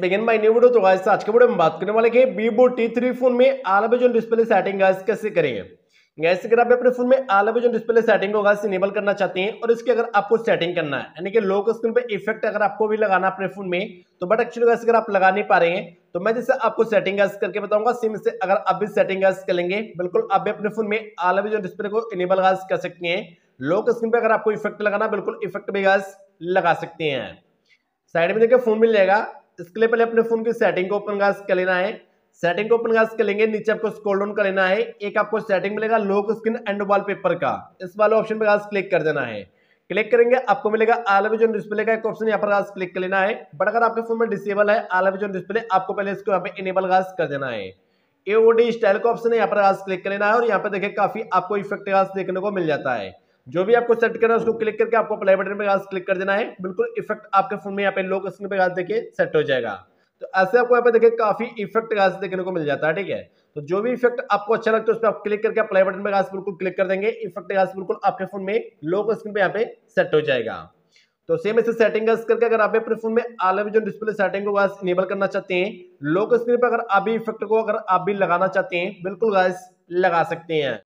begin my new video तो guys आज के वीडियो में बात करने वाले हैं Vivo T3 फोन में आलवेजन डिस्प्ले सेटिंग गाइस कैसे करेंगे गाइस अगर आप अपने फोन में आलवेजन डिस्प्ले सेटिंग को गाइस इनेबल करना चाहते हैं और इसके अगर आपको सेटिंग करना है यानी कि लॉक स्क्रीन पे इफेक्ट अगर आपको भी लगाना अपने फोन में तो बट एक्चुअली गाइस अगर आप लगा नहीं पा रहे हैं तो मैं जैसे आपको सेटिंग गाइस करके बताऊंगा सिम से अगर आप भी सेटिंग गाइस कर लेंगे बिल्कुल आप भी अपने फोन में आलवेजन डिस्प्ले को इनेबल गाइस कर सकते हैं लॉक स्क्रीन पे अगर आपको इफेक्ट लगाना बिल्कुल इफेक्ट भी गाइस लगा सकते हैं साइड में देखिए फोन मिल जाएगा इसके लिए पहले अपने फोन की सेटिंग को ओपन कर लेना है सेटिंग को ओपन कर लेंगे नीचे आपको स्क्रॉल डाउन कर लेना है एक आपको सेटिंग मिलेगा lock screen and wallpaper का इस वाले ऑप्शन पर क्लिक कर देना है क्लिक करेंगे आपको मिलेगा आलविजन डिस्प्ले का एक ऑप्शन यहाँ पर क्लिक कर लेना है बट अगर आपके फोन में डिसेबल है आलविजन डिस्प्ले आपको पहले इसको यहाँ पे इनेबल गास कर देना है एओडी स्टाइल का ऑप्शन है यहाँ पर क्लिक कर लेना है और यहाँ पे देखिए काफी आपको इफेक्ट गास देखने को मिल जाता है जो भी आपको सेट करना है उसको क्लिक करके आपको अप्लाई बटन पे क्लिक कर देना है बिल्कुल इफेक्ट आपके फोन में यहाँ पे लोक स्क्रीन पे देखिए सेट हो जाएगा तो ऐसे आपको यहाँ पे देखिए काफी इफेक्ट गाज देखने को मिल जाता है ठीक है तो जो भी इफेक्ट आपको अच्छा लगता है उस पर आप क्लिक करके अप्लाई बटन पे गाज बिल्कुल क्लिक कर देंगे इफेक्ट गाज बिल्कुल आपके फोन में लोक स्क्रीन पे यहाँ पे सेट हो जाएगा तो सेम ऐसे सेटिंग करके अगर आप अपने फोन में आलम जो डिस्प्ले सेटिंग को गैस इनेबल करना चाहते हैं लोक स्क्रीन पर अगर आप भी इफेक्ट को अगर आप भी लगाना चाहते हैं बिल्कुल गैस लगा सकते हैं